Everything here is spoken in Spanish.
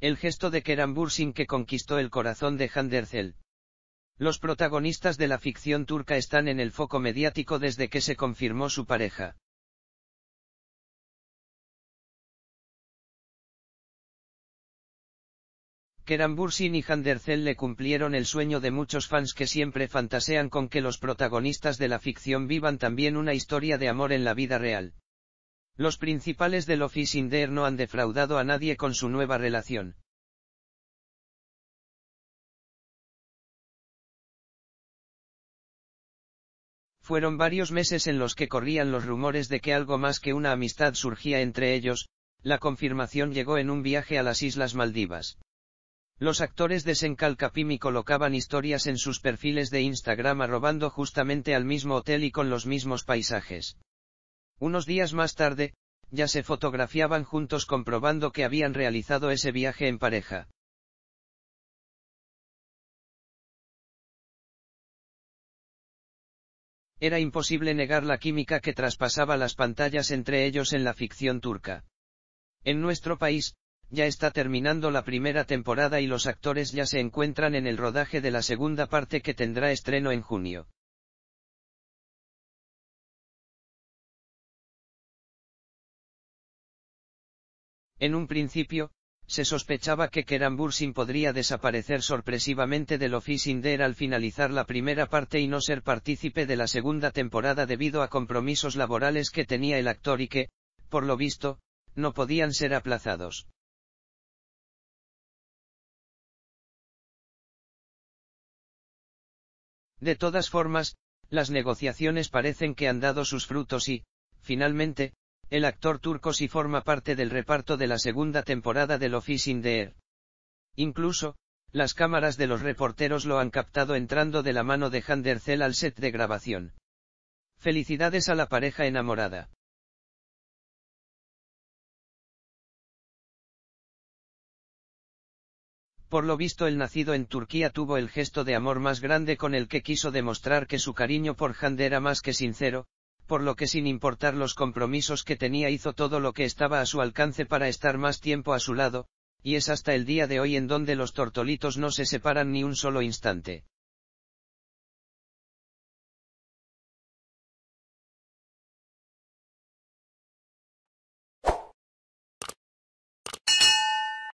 El gesto de Kerambursin que conquistó el corazón de Handerzel. Los protagonistas de la ficción turca están en el foco mediático desde que se confirmó su pareja. Kerambursin y Handerzel le cumplieron el sueño de muchos fans que siempre fantasean con que los protagonistas de la ficción vivan también una historia de amor en la vida real. Los principales del Office Inder no han defraudado a nadie con su nueva relación. Fueron varios meses en los que corrían los rumores de que algo más que una amistad surgía entre ellos, la confirmación llegó en un viaje a las Islas Maldivas. Los actores de Senkalkapimi colocaban historias en sus perfiles de Instagram robando justamente al mismo hotel y con los mismos paisajes. Unos días más tarde, ya se fotografiaban juntos comprobando que habían realizado ese viaje en pareja. Era imposible negar la química que traspasaba las pantallas entre ellos en la ficción turca. En nuestro país, ya está terminando la primera temporada y los actores ya se encuentran en el rodaje de la segunda parte que tendrá estreno en junio. En un principio, se sospechaba que Keran Bursin podría desaparecer sorpresivamente del Office Inder al finalizar la primera parte y no ser partícipe de la segunda temporada debido a compromisos laborales que tenía el actor y que, por lo visto, no podían ser aplazados. De todas formas, las negociaciones parecen que han dado sus frutos y, finalmente, el actor turco sí forma parte del reparto de la segunda temporada del Office in the Air. Incluso, las cámaras de los reporteros lo han captado entrando de la mano de Handercel al set de grabación. Felicidades a la pareja enamorada. Por lo visto el nacido en Turquía tuvo el gesto de amor más grande con el que quiso demostrar que su cariño por Hande era más que sincero, por lo que sin importar los compromisos que tenía hizo todo lo que estaba a su alcance para estar más tiempo a su lado, y es hasta el día de hoy en donde los tortolitos no se separan ni un solo instante.